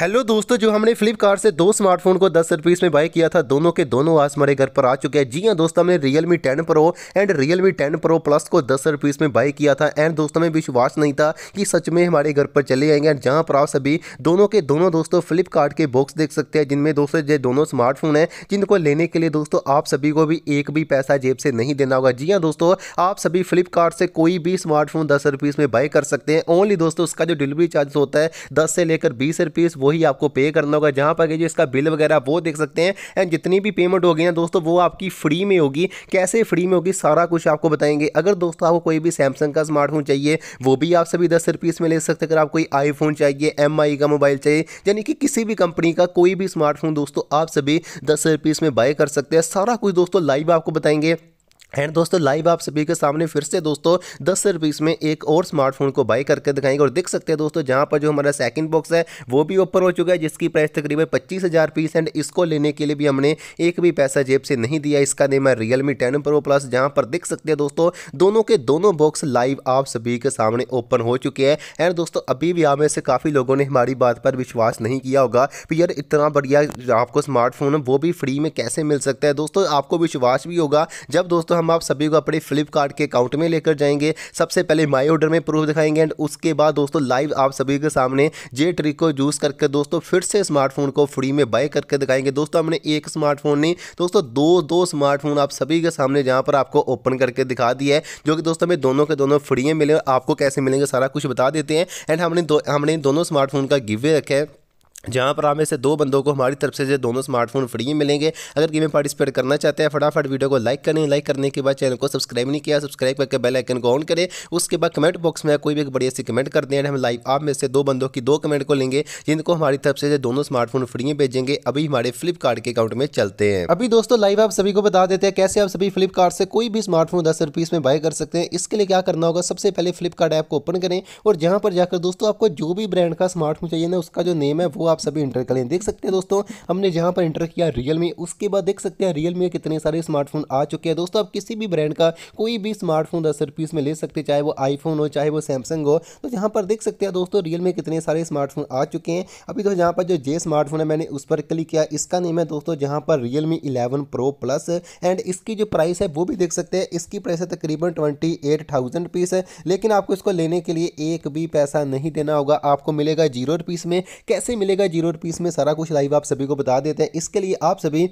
hello दोस्तों जो हमने फ्लिपकार्ट से दो स्मार्टफोन को दस रुपीस में बाय किया था दोनों के दोनों आज हमारे घर पर आ चुके हैं जी हाँ दोस्तों हमने Realme 10 pro and Realme 10 pro plus को दस रुपीस में बाय किया था एंड दोस्तों में विश्वास नहीं था कि सच में हमारे घर पर चले आएंगे एंड जहाँ पर आप सभी दोनों के दोनों दोस्तों फ्लिपकार्ट के बॉक्स देख सकते हैं जिनमें दोस्तों ये दोनों स्मार्टफोन है जिनको लेने के लिए दोस्तों आप सभी को भी एक भी पैसा जेब से नहीं देना होगा जी हाँ दोस्तों आप सभी फ्लिपकार्ट से कोई भी स्मार्टफोन दस रुपीस में बाई कर सकते हैं ओनली दोस्तों उसका जो डिलीवरी चार्ज होता है दस से लेकर बीस वो वही आपको पे करना होगा जहाँ पर जो इसका बिल वगैरह वो देख सकते हैं एंड जितनी भी पेमेंट होगी ना दोस्तों वो आपकी फ्री में होगी कैसे फ्री में होगी सारा कुछ आपको बताएंगे अगर दोस्तों आपको कोई भी सैमसंग का स्मार्टफोन चाहिए वो भी आप सभी दस रुपीस में ले सकते हैं अगर आप कोई आईफोन चाहिए एम का मोबाइल चाहिए यानी कि किसी भी कंपनी का कोई भी स्मार्टफोन दोस्तों आप सभी दस रुपीस में बाय कर सकते हैं सारा कुछ दोस्तों लाइव आपको बताएंगे एंड दोस्तों लाइव आप सभी के सामने फिर से दोस्तों दस रुपीस में एक और स्मार्टफोन को बाई करके दिखाएंगे और देख सकते हैं दोस्तों जहां पर जो हमारा सेकंड बॉक्स है वो भी ओपन हो चुका है जिसकी प्राइस तकरीबन पच्चीस हज़ार पीस एंड इसको लेने के लिए भी हमने एक भी पैसा जेब से नहीं दिया इसका नेम है Realme ten pro plus जहाँ पर देख सकते हैं दोस्तों दोनों के दोनों बॉक्स लाइव आप सभी के सामने ओपन हो चुके हैं एंड दोस्तों अभी भी आप में से काफ़ी लोगों ने हमारी बात पर विश्वास नहीं किया होगा कि यार इतना बढ़िया आपको स्मार्टफोन वो भी फ्री में कैसे मिल सकता है दोस्तों आपको विश्वास भी होगा जब दोस्तों हम आप सभी को अपने फ्लिपकार्ट के अकाउंट में लेकर जाएंगे सबसे पहले माई ऑर्डर में प्रूफ दिखाएंगे एंड उसके बाद दोस्तों लाइव आप सभी के सामने जे ट्रिक को यूज़ करके दोस्तों फिर से स्मार्टफोन को फ्री में बाय करके दिखाएंगे दोस्तों हमने एक स्मार्टफोन नहीं दोस्तों दो दो स्मार्टफोन आप सभी के सामने जहाँ पर आपको ओपन करके दिखा दिया है जो कि दोस्तों हमें दोनों के दोनों फ्री में मिले आपको कैसे मिलेंगे सारा कुछ बता देते हैं एंड हमने हमने दोनों स्मार्टफोन का गिवे रखा है जहाँ पर हमें से दो बंदों को हमारी तरफ से जो दोनों स्मार्टफोन फ्री मिलेंगे अगर गेम में पार्टिसिपेट करना चाहते हैं फटाफट वीडियो को लाइक करें लाइक करने के बाद चैनल को सब्सक्राइब नहीं किया सब्सक्राइब करके बेल आइकन को ऑन करें उसके बाद कमेंट बॉक्स में कोई भी एक बढ़िया सी कमेंट कर दें हम लाइव आप में से दो बंदों की दो कमेंट को लेंगे जिनको हमारी तरफ से दोनों स्मार्टफोन फ्री भेजेंगे अभी हमारे फ्लिपकार्ट के अकाउंट में चलते हैं अभी दोस्तों लाइव आप सभी को बता देते हैं कैसे आप सभी फ्लिपकार्ट से कोई भी स्मार्टफोन दस रुपीज़ में बाय कर सकते हैं इसके लिए क्या करना होगा सबसे पहले फ्लिपकार्ट ऐप को ओपन करें और जहाँ पर जाकर दोस्तों आपको जो भी ब्रांड का स्मार्टफोन चाहिए ना उसका जो नेम है वो आप आप सभी इंटर कर लें देख सकते हैं दोस्तों हमने जहाँ पर इंटर किया रियल उसके बाद देख सकते हैं रियल में कितने सारे स्मार्टफोन आ चुके हैं दोस्तों आप किसी भी ब्रांड का कोई भी स्मार्टफोन दस रुपीज़ में ले सकते चाहे वो आईफोन हो चाहे वो सैमसंग हो तो जहां पर देख सकते हैं दोस्तों रियल में कितने सारे स्मार्टफोन आ चुके हैं अभी तो जहां पर जो जे स्मार्टफोन है मैंने उस पर क्लिक किया इसका नेम है दोस्तों जहाँ पर Realme eleven pro plus and इसकी जो प्राइस है वो भी देख सकते हैं इसकी प्राइस है तकरीबन ट्वेंटी एट थाउजेंड पीस है लेकिन आपको इसको लेने के लिए एक भी पैसा नहीं देना होगा आपको मिलेगा जीरो रुपीस में कैसे मिलेगा रहेगा जीरो रुपीज़ में सारा कुछ लाइव आप सभी को बता देते हैं इसके लिए आप सभी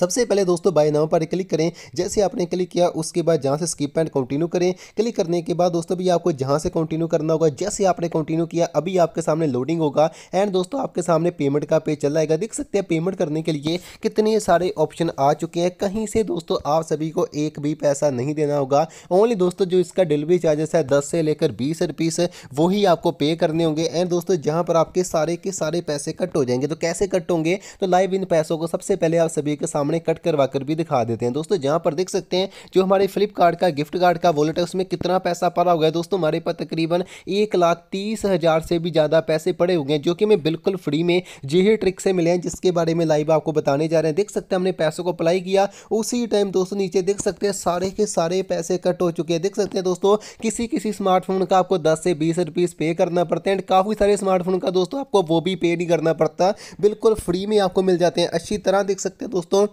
सबसे पहले दोस्तों बाय नाउ पर क्लिक करें जैसे आपने क्लिक किया उसके बाद जहाँ से स्किप एंड कंटिन्यू करें क्लिक करने के बाद दोस्तों भी आपको जहाँ से कंटिन्यू करना होगा जैसे आपने कंटिन्यू किया अभी आपके सामने लोडिंग होगा एंड दोस्तों आपके सामने पेमेंट का पेज चल जाएगा देख सकते हैं पेमेंट करने के लिए कितने सारे ऑप्शन आ चुके हैं कहीं से दोस्तों आप सभी को एक भी पैसा नहीं देना होगा ओनली दोस्तों जो इसका डिलीवरी चार्जेस है दस से लेकर बीस रुपीस वही आपको पे करने होंगे एंड दोस्तों जहाँ पर आपके सारे के सारे पैसे कट हो जाएंगे तो कैसे कट होंगे तो लाइव इन पैसों को सबसे पहले आप सभी के सामने सामने कट करवा कर भी दिखा देते हैं दोस्तों जहाँ पर देख सकते हैं जो हमारे फ्लिपकार्ट का गिफ्ट कार्ड का वॉलेट है उसमें कितना पैसा पड़ा हुआ है दोस्तों हमारे पास तकरीबन एक लाख तीस हज़ार से भी ज़्यादा पैसे पड़े हुए हैं जो कि हमें बिल्कुल फ्री में जी ही ट्रिक से मिले हैं जिसके बारे में लाइव आपको बताने जा रहे हैं देख सकते हैं हमने पैसों को अप्लाई किया उसी टाइम दोस्तों नीचे देख सकते हैं सारे के सारे पैसे कट हो चुके हैं देख सकते हैं दोस्तों किसी किसी स्मार्टफोन का आपको दस से बीस रुपीज़ पे करना पड़ता है एंड काफ़ी सारे स्मार्टफोन का दोस्तों आपको वो भी पे नहीं करना पड़ता बिल्कुल फ्री में आपको मिल जाते हैं अच्छी तरह देख सकते हैं दोस्तों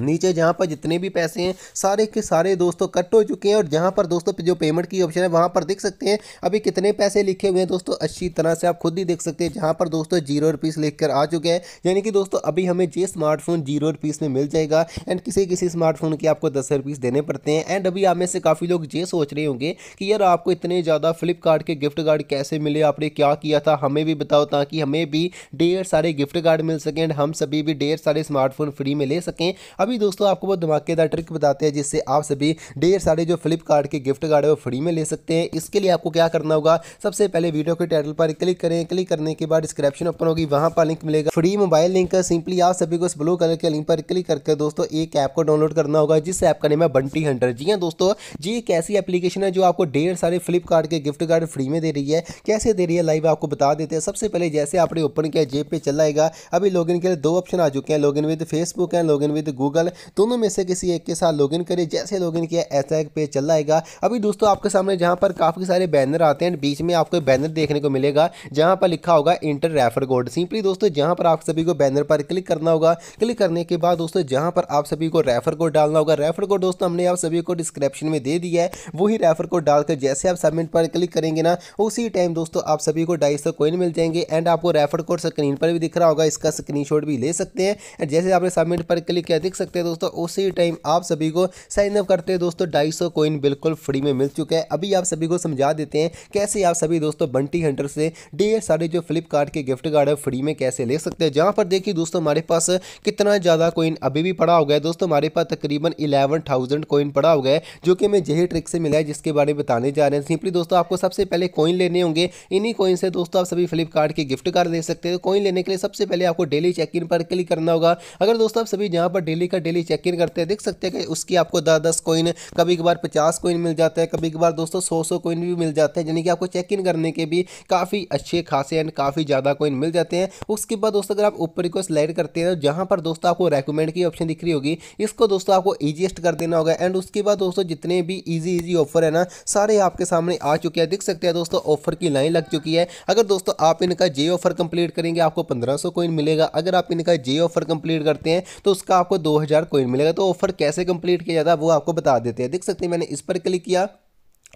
नीचे जहाँ पर जितने भी पैसे हैं सारे के सारे दोस्तों कट हो चुके हैं और जहाँ पर दोस्तों जो पेमेंट की ऑप्शन है वहाँ पर देख सकते हैं अभी कितने पैसे लिखे हुए हैं दोस्तों अच्छी तरह से आप खुद ही देख सकते हैं जहाँ पर दोस्तों जीरो रुपीस लिख कर आ चुके हैं यानी कि दोस्तों अभी हमें ये स्मार्टफोन जीरो रुपीस में मिल जाएगा एंड किसी किसी स्मार्टफोन के आपको दस रुपीस देने पड़ते हैं एंड अभी आप में से काफ़ी लोग ये सोच रहे होंगे कि यार आपको इतने ज़्यादा फ्लिपकार्ट के गिफ्ट कार्ड कैसे मिले आपने क्या किया था हमें भी बताओ ताकि हमें भी ढेर सारे गिफ्ट कार्ड मिल सकें एंड हम सभी भी ढेर सारे स्मार्टफोन फ्री में ले सकें अभी दोस्तों आपको बहुत धमाकेदार ट्रिक बताते हैं जिससे आप सभी ढेर सारे जो फ्लिपकार्ट के गिफ्ट कार्ड है वो फ्री में ले सकते हैं इसके लिए आपको क्या करना होगा सबसे पहले वीडियो के टाइटल पर क्लिक करें क्लिक करने के बाद डिस्क्रिप्शन ओपन होगी वहाँ पर लिंक मिलेगा फ्री मोबाइल लिंक सिंपली आप सभी को इस ब्लू कलर के लिंक पर क्लिक करके दोस्तों एक ऐप को डाउनलोड करना होगा जिस ऐप का नेम है बंटी हंड्रेड जी हाँ दोस्तों जी एक ऐसी एप्लीकेशन है जो आपको ढेर सारे फ्लिपकार्ट के गिफ्ट कार्ड फ्री में दे रही है कैसे दे रही है लाइव आपको बता देते हैं सबसे पहले जैसे आपने ओपन किया जेब पे चलाएगा अभी लॉगिन के लिए दो ऑप्शन आ चुके हैं login with Facebook and login with Google दोनों में से किसी एक के साथ लॉगिन करें जैसे लॉगिन किया ऐसा एक पेज चल आएगा अभी दोस्तों आपके सामने जहाँ पर काफ़ी सारे बैनर आते हैं बीच में आपको बैनर देखने को मिलेगा जहाँ पर लिखा होगा इंटर रेफर कोड सिंपली दोस्तों जहाँ पर आप सभी को बैनर पर क्लिक करना होगा क्लिक करने के बाद दोस्तों जहाँ पर आप सभी को रेफर कोड डालना होगा रेफर कोड दोस्तों हमने आप सभी को डिस्क्रिप्शन में दे दिया है वही रेफर कोड डालकर जैसे आप सबमिट पर क्लिक करेंगे ना उसी टाइम दोस्तों आप सभी को ढाई सौ कोइन मिल जाएंगे एंड आपको रेफर कोड स्क्रीन पर भी दिख रहा होगा इसका स्क्रीनशॉट भी ले सकते हैं एंड जैसे आपने सबमिट पर क्लिक किया देख सकते हैं दोस्तों उसी टाइम आप सभी को साइन अप करते हैं दोस्तों ढाई सौ कोइन बिल्कुल फ्री में मिल चुका है अभी आप सभी को समझा देते हैं कैसे आप सभी दोस्तों बंटी हंटर से ढेर सारे जो फ्लिपकार्ट के गिफ्ट कार्ड है फ्री में कैसे ले सकते हैं जहाँ पर देखिए दोस्तों हमारे पास कितना ज़्यादा कोइन अभी भी पड़ा होगा है दोस्तों हमारे पास तकरीबन इलेवन थाउजेंड कोइन पड़ा होगा है जो कि हमें यही ट्रिक से मिला है जिसके बारे में बताने जा रहे हैं सिंपली दोस्तों आपको सबसे पहले कोइन लेने होंगे इन्हीं कोइन से दोस्तों आप सभी फ्लिपकार्ट के गिफ्ट कार्ड ले सकते हैं तो कोइन लेने के लिए सबसे पहले आपको डेली चेक इन पर क्लिक करना होगा अगर दोस्तों आप सभी जहाँ पर डेली का डेली चेक इन करते हैं देख सकते हैं कि उसकी आपको दस दस कोइन कभी कभार पचास कोइन मिल जाता है कभी कभार दोस्तों सौ सौ कोइन भी मिल जाते हैं यानी कि आपको चेक इन करने के भी काफ़ी अच्छे खासे एंड काफ़ी ज़्यादा कोइन मिल जाते हैं उसके बाद दोस्तों अगर आप ऊपर को स्लाइड करते हैं तो जहाँ पर दोस्तों आपको रेकमेंड की ऑप्शन दिख रही होगी इसको दोस्तों आपको ईजीएस्ट कर देना होगा एंड उसके बाद दोस्तों जितने भी ईजी ईजी ऑफर है ना सारे आपके सामने आ चुके हैं देख सकते हैं दोस्तों ऑफर की लाइन लग चुकी है अगर दोस्तों आप इनका जे ऑफर कंप्लीट करेंगे आपको पंद्रह सौ कोइन मिलेगा अगर आप इनका जे ऑफर कंप्लीट करते हैं तो उसका आपको दो हज़ार कोइन मिलेगा तो ऑफर कैसे कंप्लीट किया जाता है वो आपको बता देते हैं देख सकते हैं मैंने इस पर क्लिक किया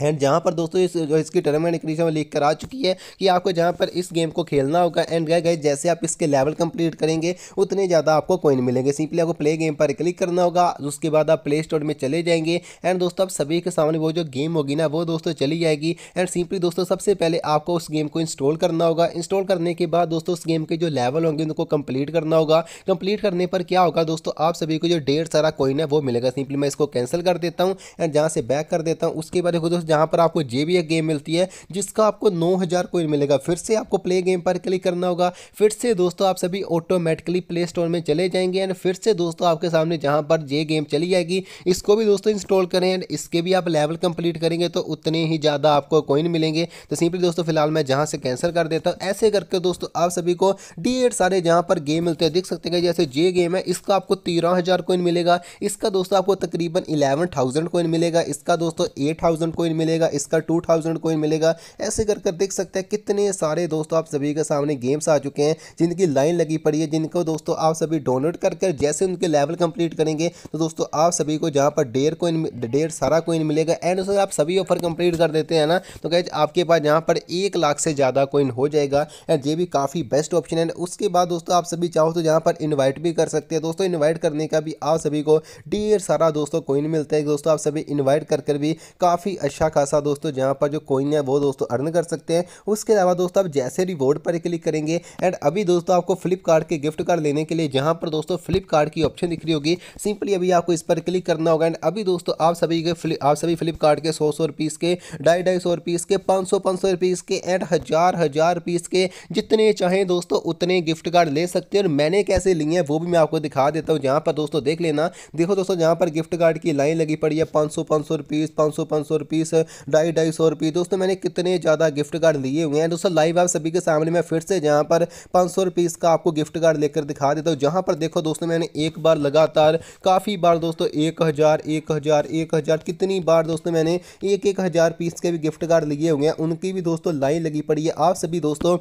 एंड जहाँ पर दोस्तों इस इसकी टर्नामेंट एंड में लिख कर आ चुकी है कि आपको जहाँ पर इस गेम को खेलना होगा एंड गए गए जैसे आप इसके लेवल कंप्लीट करेंगे उतने ज़्यादा आपको कॉइन मिलेंगे सिंपली आपको प्ले गेम पर क्लिक करना होगा उसके बाद आप प्ले स्टोर में चले जाएंगे एंड दोस्तों आप सभी के सामने वो जो गेम होगी ना वो दोस्तों चली जाएगी एंड सिंपली दोस्तों सबसे पहले आपको उस गेम को इंस्टॉल करना होगा इंस्टॉल करने के बाद दोस्तों उस गेम के जो लेवल होंगे उनको कंप्लीट करना होगा कंप्लीट करने पर क्या होगा दोस्तों आप सभी को जो डेढ़ सारा कॉइन है वो मिलेगा सिंपली मैं इसको कैंसिल कर देता हूँ एंड जहाँ से बैक कर देता हूँ उसके बाद दोस्तों जहां पर आपको जे गेम मिलती है जिसका आपको नौ हज़ार कोइन मिलेगा फिर से आपको प्ले गेम पर क्लिक करना होगा फिर से दोस्तों आप सभी ऑटोमेटिकली प्ले स्टोर में चले जाएंगे एंड फिर से दोस्तों आपके सामने जहां पर जे गेम चली जाएगी इसको भी दोस्तों इंस्टॉल करें एंड इसके भी आप लेवल कंप्लीट करेंगे तो उतने ही ज़्यादा आपको कोइन मिलेंगे तो सिंपली दोस्तों फिलहाल मैं जहां से कैंसिल कर देता हूँ ऐसे करके दोस्तों आप सभी को डी सारे जहां पर गेम मिलते हैं देख सकते हैं जैसे जे गेम है इसका आपको तेरह हज़ार कोइन मिलेगा इसका दोस्तों आपको तकरीबन इलेवन थाउजेंड कोइन मिलेगा इसका दोस्तों एट थाउजेंड कोइन मिलेगा इसका टू थाउजेंड कोइन मिलेगा ऐसे कर कर देख सकते हैं कितने सारे दोस्तों आप सभी के सामने गेम्स आ चुके हैं जिनकी लाइन लगी पड़ी है जिनको दोस्तों आप सभी डोनेट कर कर जैसे उनके लेवल कंप्लीट करेंगे तो दोस्तों आप सभी को जहाँ पर डेढ़ कोइन डेढ़ सारा कोइन मिलेगा एंड उसमें आप सभी ऑफर कंप्लीट कर देते हैं ना तो गैज आपके पास यहाँ पर एक लाख से ज़्यादा कोइन हो जाएगा एंड ये भी काफ़ी बेस्ट ऑप्शन है उसके बाद दोस्तों आप सभी चाहो तो यहाँ पर इन्वाइट भी कर सकते हैं दोस्तों इन्वाइट करने का भी आप सभी को ढेर सारा दोस्तों कोइन मिलता है दोस्तों आप सभी इन्वाइट कर कर भी काफ़ी अच्छा अच्छा खासा दोस्तों जहाँ पर जो कोइन है वो दोस्तों अर्न कर सकते हैं उसके अलावा दोस्तों आप जैसे रिवॉर्ड पर क्लिक करेंगे एंड अभी दोस्तों आपको फ्लिपकार्ट के गिफ्ट कार्ड लेने के लिए जहाँ पर दोस्तों फ्लिपकार्ट की ऑप्शन दिख रही होगी सिंपली अभी आपको इस पर क्लिक करना होगा एंड अभी दोस्तों आप सभी के आप सभी फ्लिपकार्ट के सौ सौ रुपीस के ढाई ढाई सौ रुपीस के पाँच सौ पाँच सौ रुपीस के एंड हज़ार हज़ार रुपीस के जितने चाहें दोस्तों उतने गिफ्ट कार्ड ले सकते हैं और मैंने कैसे लिए हैं वो भी मैं आपको दिखा देता हूँ जहाँ पर दोस्तों देख लेना देखो दोस्तों जहाँ पर गिफ्ट कार्ड की लाइन लगी पड़ी है पाँच सौ पाँच सौ रुपीस पाँच सौ पाँच सौ रुपीस पच्चीस ढाई ढाई सौ रुपये दोस्तों मैंने कितने ज़्यादा गिफ्ट कार्ड लिए हुए हैं दोस्तों लाइव आप सभी के सामने मैं फिर से जहाँ पर पाँच सौ रुपीस का आपको गिफ्ट कार्ड लेकर दिखा देता हूँ जहाँ पर देखो दोस्तों मैंने एक बार लगातार काफ़ी बार दोस्तों एक हज़ार एक हज़ार एक हज़ार कितनी बार दोस्तों मैंने एक एक हज़ार पीस के भी गिफ्ट कार्ड लिए हुए हैं उनकी भी दोस्तों लाइन लगी पड़ी है आप सभी दोस्तों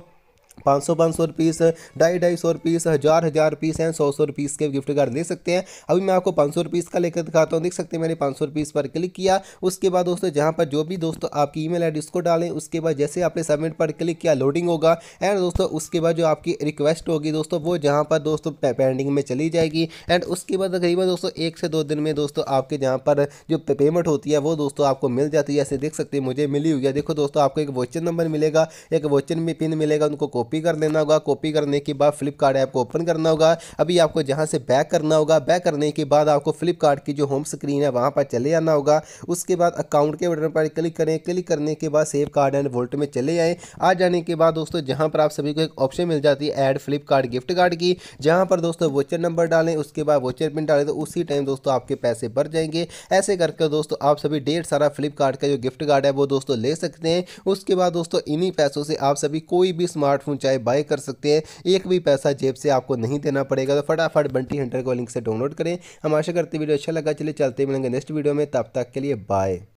पाँच सौ पाँच सौ पीस ढाई ढाई सौ पीस हज़ार हज़ार पीस हैं सौ सौ पीस के गिफ्ट कार्ड ले सकते हैं अभी मैं आपको पाँच सौ पीस का लेकर दिखाता हूँ देख सकते हैं मैंने पाँच सौ पीस पर क्लिक किया उसके बाद दोस्तों जहाँ पर जो भी दोस्तों आपकी ई मेल आई उसको डालें उसके बाद जैसे आपने सबमिट पर क्लिक किया लोडिंग होगा एंड दोस्तों उसके बाद जो आपकी रिक्वेस्ट होगी दोस्तों वो जहाँ पर दोस्तों पेंडिंग में चली जाएगी एंड उसके बाद तकरीबन दोस्तों एक से दो दिन में दोस्तों आपके जहाँ पर जो पेमेंट होती है वो दोस्तों आपको मिल जाती है ऐसे देख सकते हैं मुझे मिली हुई है देखो दोस्तों आपको एक वोचन नंबर मिलेगा एक वोचन में पिन मिलेगा उनको कॉपी कॉपी कर देना होगा कॉपी करने के बाद फ्लिपकार्ट ऐप को ओपन करना होगा अभी आपको जहाँ से बैक करना होगा बैक करने के बाद आपको फ्लिपकार्ट की जो होम स्क्रीन है वहाँ पर चले जाना होगा उसके बाद अकाउंट के बटन पर क्लिक करें क्लिक करने के बाद सेव कार्ड एंड वोल्ट में चले आए आ जाने के बाद दोस्तों जहाँ पर आप सभी को एक ऑप्शन मिल जाती है एड फ्लिपकार्ट गिफ्ट कार्ड की जहाँ पर दोस्तों वोचर नंबर डालें उसके बाद वोचर पिन डालें तो उसी टाइम दोस्तों आपके पैसे बढ़ जाएंगे ऐसे करके दोस्तों आप सभी डेढ़ सारा फ्लिपकार्ट का जो गिफ्ट कार्ड है वो दोस्तों ले सकते हैं उसके बाद दोस्तों इन्हीं पैसों से आप सभी कोई भी स्मार्टफोन चाहे बाय कर सकते हैं एक भी पैसा जेब से आपको नहीं देना पड़ेगा तो फटाफट बंटी हंटर को लिंक से डाउनलोड करें हम आशा करते वीडियो अच्छा लगा चले चलते मिलेंगे नेक्स्ट वीडियो में तब तक के लिए बाय